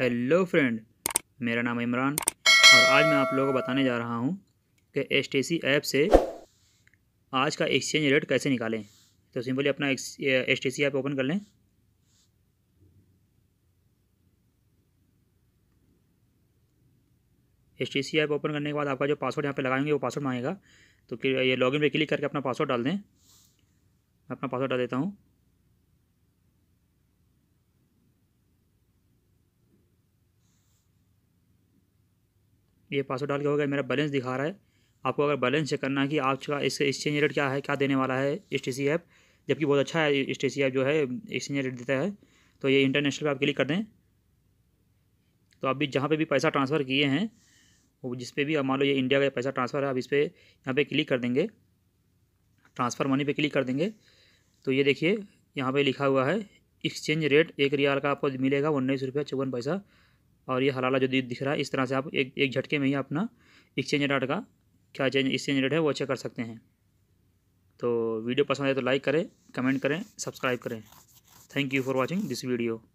hello friend मेरा नाम इमरान और आज मैं आप लोगों को बताने जा रहा हूँ कि एस टी ऐप से आज का एक्सचेंज रेट कैसे निकालें तो सिंपली अपना एस टी ऐप ओपन कर लें एस टी ऐप ओपन करने के बाद आपका जो पासवर्ड यहाँ पे लगाएंगे वो पासवर्ड मांगेगा तो ये लॉगिन पे क्लिक करके अपना पासवर्ड डाल दें अपना पासवर्ड डाल देता हूँ ये पासवर्ड डाल के हो गया मेरा बैलेंस दिखा रहा है आपको अगर बैलेंस चेक करना है कि आपका इसका एक्सचेंज रेट क्या है क्या देने वाला है एस टी ऐप जबकि बहुत अच्छा है एस टी ऐप जो है एक्सचेंज रेट देता है तो ये इंटरनेशनल पर आप क्लिक कर दें तो आप भी जहाँ पर भी पैसा ट्रांसफ़र किए हैं वो जिस पे भी मान लो ये इंडिया का पैसा ट्रांसफ़र है आप इस पर यहाँ पर क्लिक कर देंगे ट्रांसफ़र मनी पे क्लिक कर देंगे तो ये देखिए यहाँ पर लिखा हुआ है एक्सचेंज रेट एक रियाल का आपको मिलेगा उन्नीस रुपया चौवन पैसा और ये हलाला जो दिख रहा है इस तरह से आप एक एक झटके में ही अपना एक्सचेंज रेट का क्या चेंज एक्सचेंज रेट है वो चेक कर सकते हैं तो वीडियो पसंद आए तो लाइक करें कमेंट करें सब्सक्राइब करें thank you for watching this video